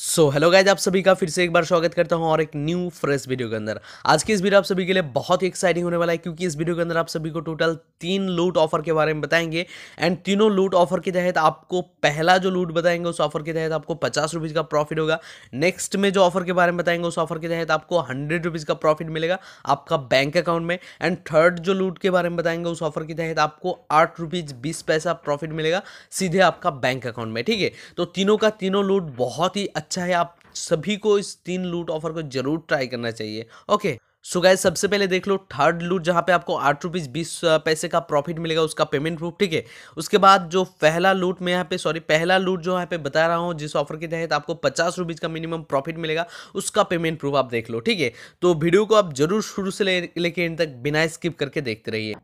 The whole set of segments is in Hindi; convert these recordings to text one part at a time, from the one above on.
सो हेलो गाइज आप सभी का फिर से एक बार स्वागत करता हूं और एक न्यू फ्रेश वीडियो के अंदर आज की इस वीडियो आप सभी के लिए बहुत ही एक्साइटिंग होने वाला है क्योंकि इस वीडियो के अंदर आप सभी को टोटल तीन लूट ऑफर के बारे में बताएंगे एंड तीनों लूट ऑफर के तहत आपको पहला जो लूट बताएंगे उस ऑफर के तहत आपको पचास रुपीज़ का प्रॉफिट होगा नेक्स्ट में जो ऑफर के बारे में बताएंगे उस ऑफर के तहत आपको हंड्रेड रुपीज़ का प्रॉफिट मिलेगा आपका बैंक अकाउंट में एंड थर्ड जो लूट के बारे में बताएंगे उस ऑफर के तहत आपको आठ रुपीज़ बीस पैसा प्रॉफिट मिलेगा सीधे आपका बैंक अकाउंट में ठीक है तो तीनों का तीनों लूट बहुत ही अच्छा है आप सभी को इस तीन लूट ऑफर को जरूर ट्राई करना चाहिए ओके सो गाइज सबसे पहले देख लो थर्ड लूट जहाँ पे आपको आठ रुपीज़ बीस पैसे का प्रॉफिट मिलेगा उसका पेमेंट प्रूफ ठीक है उसके बाद जो पहला लूट मैं यहाँ पे सॉरी पहला लूट जो यहाँ पे बता रहा हूँ जिस ऑफर के तहत आपको पचास रुपीज़ का मिनिमम प्रॉफिट मिलेगा उसका पेमेंट प्रूफ आप देख लो ठीक है तो वीडियो को आप जरूर शुरू से लेके ले एंड तक बिना स्किप करके देखते रहिए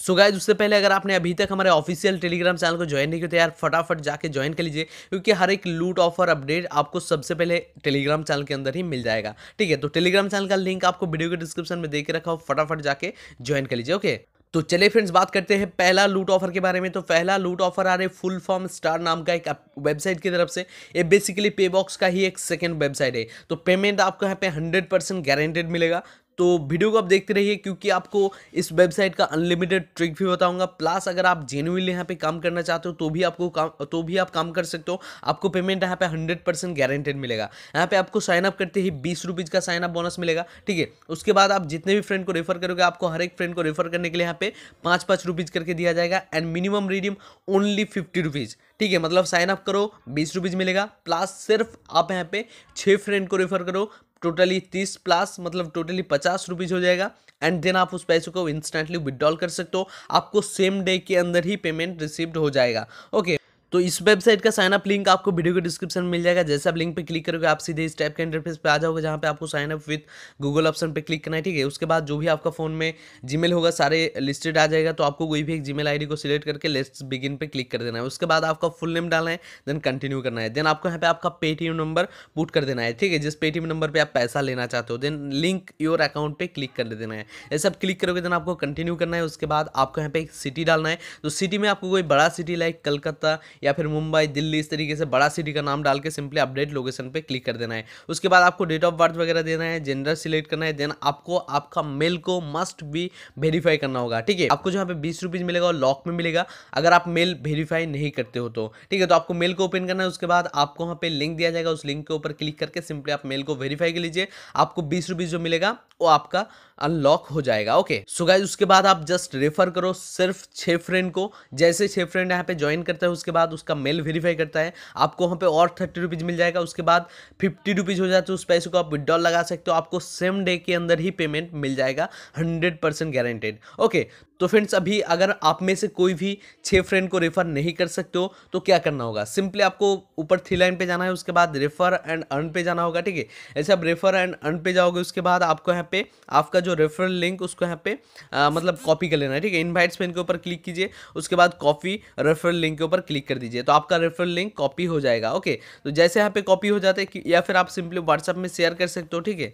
सो गाइज उससे पहले अगर आपने अभी तक हमारे ऑफिशियल टेलीग्राम चैनल को ज्वाइन नहीं किया तो यार फटाफट जाके ज्वाइन कर लीजिए क्योंकि हर एक लूट ऑफर अपडेट आपको सबसे पहले टेलीग्राम चैनल के अंदर ही मिल जाएगा ठीक है तो टेलीग्राम चैनल का लिंक आपको वीडियो के डिस्क्रिप्शन में देख रखा हो फटाफट जाके ज्वाइन कर लीजिए ओके तो चले फ्रेंड्स बात करते हैं पहला लूट ऑफर के बारे में तो पहला लूट ऑफर आ रहे फुल फॉर्म स्टार नाम का एक वेबसाइट की तरफ से ये बेसिकली पे बॉक्स का ही एक सेकेंड वेबसाइट है तो पेमेंट आपको यहाँ पे हंड्रेड परसेंट गारंटेड मिलेगा तो वीडियो को आप देखते रहिए क्योंकि आपको इस वेबसाइट का अनलिमिटेड ट्रिक भी बताऊंगा प्लस अगर आप जेनुअनली यहाँ पे काम करना चाहते हो तो भी आपको काम तो भी आप काम कर सकते हो आपको पेमेंट यहाँ पे हंड्रेड परसेंट गारंटेड मिलेगा यहाँ पे आपको साइन अप करते ही बीस रुपीज़ का साइन अप बोनस मिलेगा ठीक है उसके बाद आप जितने भी फ्रेंड को रेफर करोगे आपको हर एक फ्रेंड को रेफर करने के लिए यहाँ पे पाँच पाँच रुपीज़ करके दिया जाएगा and minimum redeem only fifty rupees ठीक है मतलब साइन अप करो बीस रुपीज़ मिलेगा प्लस सिर्फ आप यहाँ पे छः फ्रेंड को रेफर करो टोटली तीस प्लस मतलब टोटली पचास रुपीज़ हो जाएगा एंड देन आप उस पैसे को इंस्टेंटली विदड्रॉल कर सकते हो आपको सेम डे के अंदर ही पेमेंट रिसीव्ड हो जाएगा ओके तो इस वेबसाइट का साइनअप लिंक आपको वीडियो के डिस्क्रिप्शन में मिल जाएगा जैसे आप लिंक पे क्लिक करोगे आप सीधे इस टाइप के इंटरफेस पे आ जाओगे जहाँ पे आपको sign up with Google option पे क्लिक करना है ठीक है उसके बाद जो भी आपका फोन में जीमेल होगा सारे लिस्टेड आ जाएगा तो आपको कोई भी एक जी मेल को सिलेक्ट करके लेट्स बिगिन पे क्लिक कर देना है उसके बाद आपका फुल नेम डालना है देन कंटिन्यू करना है देन आपको यहाँ पे आपका पेटीएम नंबर पुट कर देना है ठीक है जिस पेटीएम नंबर पर आप पैसा लेना चाहते हो देन लिंक योर अकाउंट पर क्लिक कर देना है ऐसे आप क्लिक करोगे देन आपको कंटिन्यू करना है उसके बाद आपको यहाँ पे एक सिटी डालना है तो सिटी में आपको कोई बड़ा सिटी लाइक कलकत्ता या फिर मुंबई दिल्ली इस तरीके से बड़ा सिटी का नाम डाल के सिंपली अपडेट लोकेशन पर क्लिक कर देना है उसके बाद आपको डेट ऑफ बर्थ वगैरह देना है जेंडर सिलेक्ट करना है देन आपको आपका मेल को मस्ट भी वेरीफाई करना होगा ठीक है आपको जहाँ पे बीस रुपीज़ मिलेगा और लॉक में मिलेगा अगर आप मेल वेरीफाई नहीं करते हो तो ठीक है तो आपको मेल को ओपन करना है उसके बाद आपको वहाँ पे लिंक दिया जाएगा उस लिंक के ऊपर क्लिक करके सिंपली आप मेल को वेरीफाई कर लीजिए आपको बीस रुपीज़ जो मिलेगा वो आपका अनलॉक हो जाएगा ओके सो गाइज उसके बाद आप जस्ट रेफर करो सिर्फ छः फ्रेंड को जैसे छः फ्रेंड यहाँ पे ज्वाइन करते हैं उसके बाद बाद उसका मेल वेरीफाई करता है आपको वहाँ पे और थर्टी रुपीज़ मिल जाएगा उसके बाद फिफ्टी रुपीज़ हो जाता है उस पैसे को आप विड्रॉल लगा सकते हो आपको सेम डे के अंदर ही पेमेंट मिल जाएगा हंड्रेड परसेंट गारंटेड ओके तो फ्रेंड्स अभी अगर आप में से कोई भी छः फ्रेंड को रेफ़र नहीं कर सकते हो तो क्या करना होगा सिंपली आपको ऊपर थ्री लाइन पे जाना है उसके बाद रेफ़र एंड अर्न पे जाना होगा ठीक है ऐसे आप रेफ़र एंड अर्न पे जाओगे उसके बाद आपको यहाँ पे आपका जो रेफरल लिंक उसको यहाँ पे आ, मतलब कॉपी कर लेना है ठीक है इन्वाइट्स पेन के ऊपर क्लिक कीजिए उसके बाद कॉपी रेफरल लिंक के ऊपर क्लिक कर दीजिए तो आपका रेफरल लिंक कॉपी हो जाएगा ओके तो जैसे यहाँ पे कॉपी हो जाता है या फिर आप सिंपली व्हाट्सअप में शेयर कर सकते हो ठीक है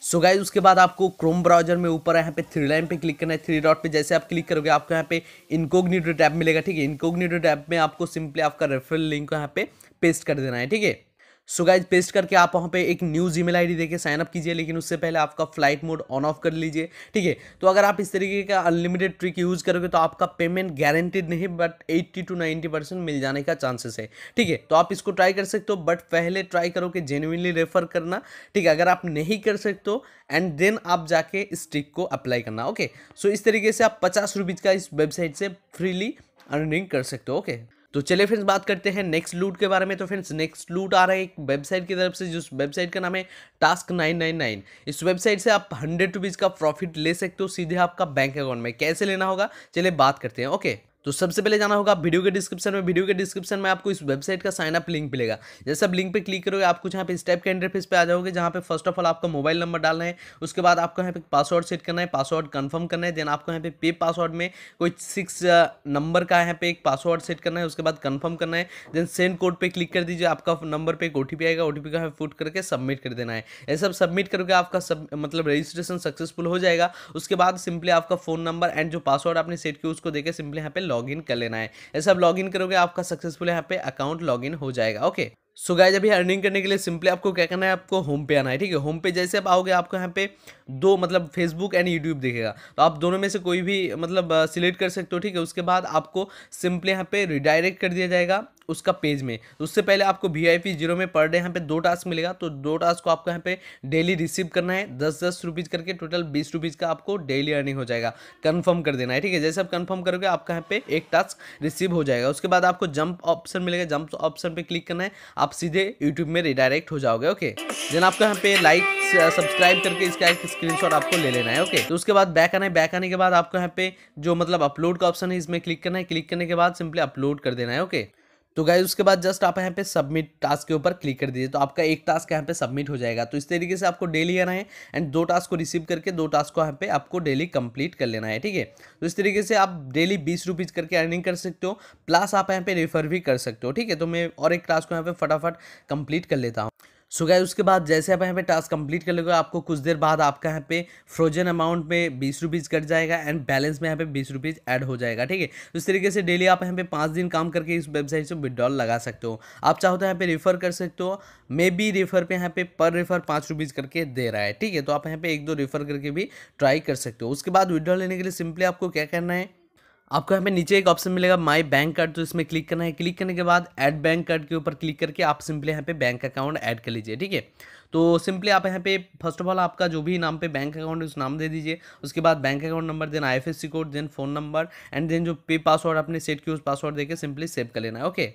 सो so गाइज उसके बाद आपको क्रोम ब्राउजर में ऊपर यहाँ पे थ्री लाइन पे क्लिक करना है थ्री डॉट पे जैसे आप क्लिक करोगे आपको यहाँ पे इनकोग्निटो टैब मिलेगा ठीक है इनकोग्निटो टैब में आपको सिंपली आपका रेफरल लिंक को यहाँ पे पेस्ट कर देना है ठीक है सो गाइज पेस्ट करके आप वहाँ पे एक न्यूज़ ईमेल आईडी देके साइन अप कीजिए लेकिन उससे पहले आपका फ्लाइट मोड ऑन ऑफ कर लीजिए ठीक है तो अगर आप इस तरीके का अनलिमिटेड ट्रिक यूज़ करोगे तो आपका पेमेंट गारंटेड नहीं but eighty to ninety percent मिल जाने का चांसेस है ठीक है तो आप इसको ट्राई कर सकते हो बट पहले ट्राई करो कि जेन्यूनली रेफर करना ठीक है अगर आप नहीं कर सकते हो एंड देन आप जाके इस ट्रिक को अप्लाई करना ओके सो इस तरीके से आप पचास रुपीज़ का इस वेबसाइट से फ्रीली अर्निंग कर सकते हो ओके तो चलिए फ्रेंड्स बात करते हैं नेक्स्ट लूट के बारे में तो फ्रेंड्स नेक्स्ट लूट आ रहा है एक वेबसाइट की तरफ से जिस वेबसाइट का नाम है टास्क नाइन नाइन नाइन इस वेबसाइट से आप हंड्रेड रुपीज़ का प्रॉफिट ले सकते हो सीधे आपका बैंक अकाउंट में कैसे लेना होगा चलिए बात करते हैं ओके तो सबसे पहले जाना होगा वीडियो के डिस्क्रिप्शन में वीडियो के डिस्क्रिप्शन में आपको इस वेबसाइट का साइन अप लिंक मिलेगा जैसे आप लिंक पे क्लिक करोगे आप कुछ यहाँ पे स्टेप के इंटरफेस पे आ जाओगे जहाँ पे फर्स्ट ऑफ ऑल आपका मोबाइल नंबर डालना है उसके बाद आपको यहाँ पे पासवर्ड सेट करना है पासवर्ड कन्फर्म करना है देन आपको यहाँ पे पे पासवर्ड में कोई सिक्स नंबर uh, का यहाँ पे एक पासवर्ड सेट करना है उसके बाद कन्फर्म करना है देन सेंड कोड पर क्लिक कर दीजिए आपका नंबर पर एक ओ आएगा ओ का यहाँ फुट करके सबमिट कर देना है ये सब सबमिट करोगे आपका सब मतलब रजिस्ट्रेशन सक्सेसफुल हो जाएगा उसके बाद सिंपली आपका फोन नंबर एंड जो पासवर्ड आपने सेट किया उसको देकर सिंपली यहाँ पे लॉगिन कर लेना है ऐसे आप लॉगिन करोगे आपका सक्सेसफुल यहाँ पे अकाउंट लॉगिन हो जाएगा ओके सो गाइज अभी अर्निंग करने के लिए सिंपली आपको क्या करना है आपको होम पे आना है ठीक है होम पे जैसे आप आओगे आपको यहाँ पे दो मतलब फेसबुक एंड यूट्यूब दिखेगा तो आप दोनों में से कोई भी मतलब सिलेक्ट कर सकते हो ठीक है उसके बाद आपको सिंपली यहाँ पे रिडायरेक्ट कर दिया जाएगा उसका पेज में तो उससे पहले आपको वी आई पी जीरो में पर डे यहाँ पे दो टास्क मिलेगा तो दो टास्क को आपको यहाँ पे डेली रिसीव करना है दस दस रुपीज़ करके टोटल बीस रुपीज़ का आपको डेली अर्निंग हो जाएगा कन्फर्म कर देना है ठीक है जैसे आप कन्फर्म करोगे आपका यहाँ पे एक टास्क रिसीव हो जाएगा उसके बाद आपको जंप ऑप्शन मिलेगा जंप ऑप्शन पर क्लिक करना है आप सीधे यूट्यूब में रिडायरेक्ट हो जाओगे ओके देन आपको यहाँ पे लाइक सब्सक्राइब करके इसका एक शॉट आपको ले लेना है ओके तो उसके बाद बैक आना है बैक आने के बाद आपको यहाँ पे जो मतलब अपलोड का ऑप्शन है इसमें क्लिक करना है क्लिक करने के बाद सिंपली अपलोड कर देना है ओके तो गाइज उसके बाद जस्ट आप यहाँ पे सबमिट टास्क के ऊपर क्लिक कर दीजिए तो आपका एक टास्क यहाँ पे सबमिट हो जाएगा तो इस तरीके से आपको डेली आना है एंड दो टास्क को रिसीव करके दो टास्क को यहाँ पे आपको डेली कंप्लीट कर लेना है ठीक है तो इस तरीके से आप डेली बीस रुपीज़ करके अर्निंग कर सकते हो प्लस आप यहाँ पे रेफर भी कर सकते हो ठीक है तो मैं और एक टास्क को यहाँ पे फटाफट कंप्लीट कर लेता हूँ सो गए उसके बाद जैसे आप यहाँ पे टास्क कंप्लीट कर लेगा आपको कुछ देर बाद आपका यहाँ पे फ्रोजन अमाउंट में बीस रुपीज़ कट जाएगा एंड बैलेंस में यहाँ पे बीस रुपीज़ ऐड हो जाएगा ठीक है तो इस तरीके से डेली आप यहाँ पे पाँच दिन काम करके इस वेबसाइट से विड्रॉल लगा सकते हो आप चाहो तो यहाँ पे रेफर कर सकते हो मे बी रेफर पर यहाँ पे पर रेफर पाँच रुपीज़ करके दे रहा है ठीक है तो आप यहाँ पे एक दो रेफर करके भी ट्राई कर सकते हो उसके बाद विड्रॉल लेने के लिए सिंपली आपको क्या करना है आपको यहाँ पे नीचे एक ऑप्शन मिलेगा माय बैंक कार्ड तो इसमें क्लिक करना है क्लिक करने के बाद ऐड बैंक कार्ड के ऊपर क्लिक करके आप सिंपली यहाँ पे बैंक अकाउंट ऐड कर लीजिए ठीक है तो सिंपली आप यहाँ पे फर्स्ट ऑफ ऑल आपका जो भी नाम पे बैंक अकाउंट है उस नाम दे दीजिए उसके बाद bank account number then I code then phone number and then जो पे पासवर्ड आपने सेट किया उस पासवर्ड देकर सिंपली सेव कर लेना है ओके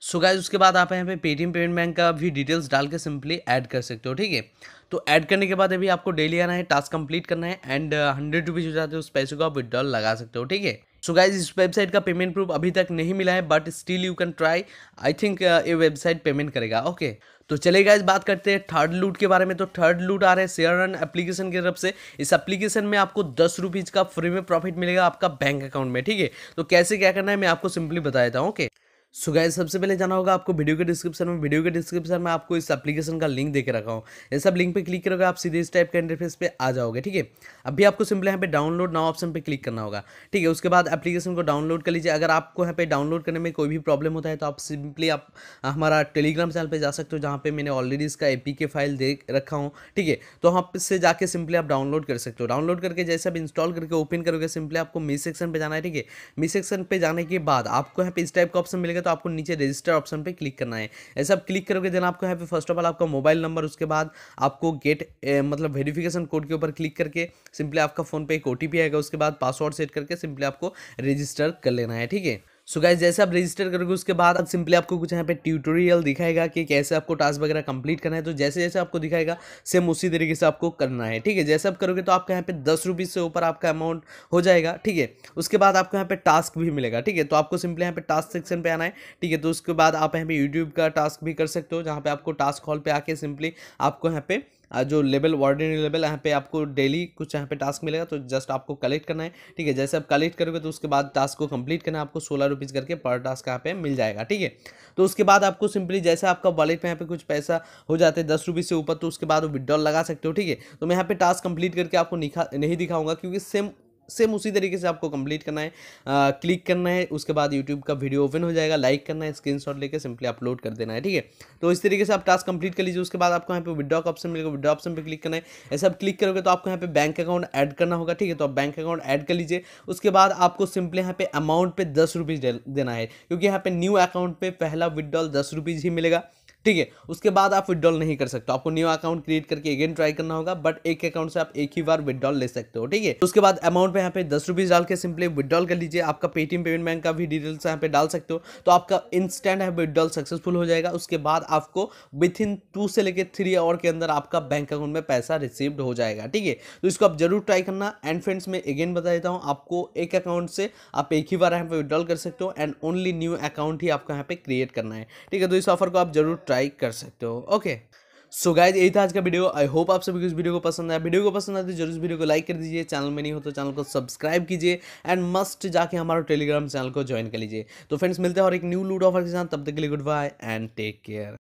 सो गाइज उसके बाद आप यहाँ पे पेटीएम पेमेंट बैंक का भी डिटेल्स डाल के सिंपली ऐड कर सकते हो ठीक है तो ऐड करने के बाद अभी आपको डेली आना है टास्क कंप्लीट करना है एंड हंड्रेड रुपीज़ हो जाते हैं उस पैसे को आप विदड्रॉल लगा सकते हो ठीक है सो गाइज इस वेबसाइट का पेमेंट प्रूफ अभी तक नहीं मिला है but still you can try I think ये वेबसाइट पेमेंट करेगा ओके तो चले गाइज बात करते हैं थर्ड लूट के बारे में तो थर्ड लूट आ रहे हैं शेयर रन एप्लीकेशन की तरफ से इस एप्लीकेशन में आपको दस रुपीज़ का फ्री में प्रॉफिट मिलेगा आपका बैंक अकाउंट में ठीक है तो कैसे क्या करना है मैं आपको सिंपली बता देता हूँ okay okay. So so guys सबसे पहले जाना होगा आपको वीडियो के डिस्क्रिप्शन में वीडियो के डिस्क्रिप्शन में आपको इस एप्लीकेशन का लिंक देके रखा हूँ ये सब लिंक पे क्लिक करोगे आप सीधे इस टाइप के इंटरफेस पे आ जाओगे ठीक है अभी आपको सिंपल यहाँ पे डाउनलोड नाउ ऑप्शन पे क्लिक करना होगा ठीक है उसके बाद एप्लीकेशन को डाउनलोड कर लीजिए अगर आपको यहाँ पे डाउनलोड करने में कोई भी प्रॉब्लम होता है तो आप सिंपली आप हमारा टेलीग्राम चैनल पर जा सकते हो जहाँ पर मैंने ऑलरेडी इसका ए के फाइल दे रखा हूँ ठीक है तो वहाँ से जाके सिंपली आप डाउनलोड कर सकते हो डाउनलोड करके जैसे आप इंस्टॉल करके ओपन करोगे सिंपली आपको मी सेक्शन पर जाना है ठीक है मी सेक्शन पर जाने के बाद आपको यहाँ पे इस टाइप का ऑप्शन मिलेगा तो आपको नीचे रजिस्टर ऑप्शन पे क्लिक करना है ऐसे आप क्लिक करोगे देन आपको यहाँ पे फर्स्ट ऑफ ऑल आपका मोबाइल नंबर उसके बाद आपको गेट ए, मतलब वेरिफिकेशन कोड के ऊपर क्लिक करके सिंपली आपका फ़ोन पे एक ओ आएगा उसके बाद पासवर्ड सेट करके सिंपली आपको रजिस्टर कर लेना है ठीक है सो गाइज जैसे आप रजिस्टर करोगे उसके बाद अब सिंपली आपको कुछ यहाँ पे ट्यूटोरियल दिखाएगा कि कैसे आपको टास्क वगैरह कंप्लीट करना है तो जैसे जैसे आपको दिखाएगा सेम उसी तरीके से आपको करना है ठीक है जैसे आप करोगे तो आपका यहाँ पे दस रुपीज़ से ऊपर आपका अमाउंट हो जाएगा ठीक है उसके बाद आपको यहाँ पे टास्क भी मिलेगा ठीक है तो आपको सिंपली यहाँ पे टास्क सेक्शन पर आना है ठीक है तो उसके बाद आप यहाँ पे यूट्यूब का टास्क भी कर सकते हो जहाँ पे आपको टास्क हॉल पर आके सिंपली आपको यहाँ पे जो लेवल वार्डनरी लेवल यहाँ पे आपको डेली कुछ यहाँ पे टास्क मिलेगा तो जस्ट आपको कलेक्ट करना है ठीक है जैसे आप कलेक्ट करोगे तो उसके बाद टास्क को कंप्लीट करना है आपको सोलह रुपीज़ करके पर टास्क यहाँ पे मिल जाएगा ठीक है तो उसके बाद आपको सिंपली जैसे आपका वॉलेट में यहाँ पे कुछ पैसा हो जाते हैं दस रुपीज़ से ऊपर तो उसके बाद विड्रॉल लगा सकते हो ठीक है तो मैं यहाँ पे टास्क कंप्लीट करके आपको नहीं दिखाऊंगा क्योंकि सेम सेम उसी तरीके से आपको कंप्लीट करना है आ, क्लिक करना है उसके बाद यूट्यूब का वीडियो ओपन हो जाएगा लाइक करना है स्क्रीन शॉट लेकर सिंपली अपलोड कर देना है ठीक है तो इस तरीके से आप टास्क कंप्लीट कर लीजिए उसके बाद आपको यहाँ पे विड्रॉ का ऑप्शन मिलेगा विड्रॉ ऑप्शन पर क्लिक करना है ऐसे आप क्लिक करोगे तो आपको यहाँ पे बैंक अकाउंट ऐड करना होगा ठीक है तो आप बैंक अकाउंट ऐड कर लीजिए उसके बाद आपको सिंपली यहाँ पे अमाउंट पर दस रुपीज़ देना है क्योंकि यहाँ पे न्यू अकाउंट पर पहला विड्रॉल दस रुपीज़ ही मिलेगा ठीक है उसके बाद आप विदड्रॉल नहीं कर सकते आपको न्यू अकाउंट क्रिएट करके अगेन ट्राई करना होगा बट एक अकाउंट से आप एक ही बार विदड्रॉल ले सकते हो ठीक है उसके बाद अमाउंट में यहाँ पे दस रुपीज डाल के सिंपली विदड्रॉल कर लीजिए आपका पेटीएम पेमेंट बैंक का भी डिटेल्स यहाँ पे डाल सकते हो तो आपका इंस्टेंट है विदड्रॉल सक्सेसफुल हो जाएगा उसके बाद आपको विथ इन टू से लेकर थ्री आवर के अंदर आपका बैंक अकाउंट में पैसा रिसीव्ड हो जाएगा ठीक है तो इसको आप जरूर ट्राई करना एंड फ्रेंड्स मैं अगेन बता देता हूँ आपको एक अकाउंट से आप एक ही बार यहाँ पे विदड्रॉल कर सकते हो एंड ओनली न्यू अकाउंट ही आपको यहाँ पे क्रिएट करना है ठीक है तो इस ऑफर को आप जरूर ट्राई ट्राई कर सकते हो ओके सो गाइज यही था आज का वीडियो आई होप आप सभी को इस वीडियो को पसंद आया वीडियो को पसंद आया तो जरूर इस वीडियो को लाइक कर दीजिए चैनल में नहीं हो तो चैनल को सब्सक्राइब कीजिए एंड मस्ट जाके हमारे टेलीग्राम चैनल को ज्वाइन कर लीजिए तो फ्रेंड्स मिलते हैं और एक न्यू लूट ऑफर के साथ तब तक के लिए goodbye and take care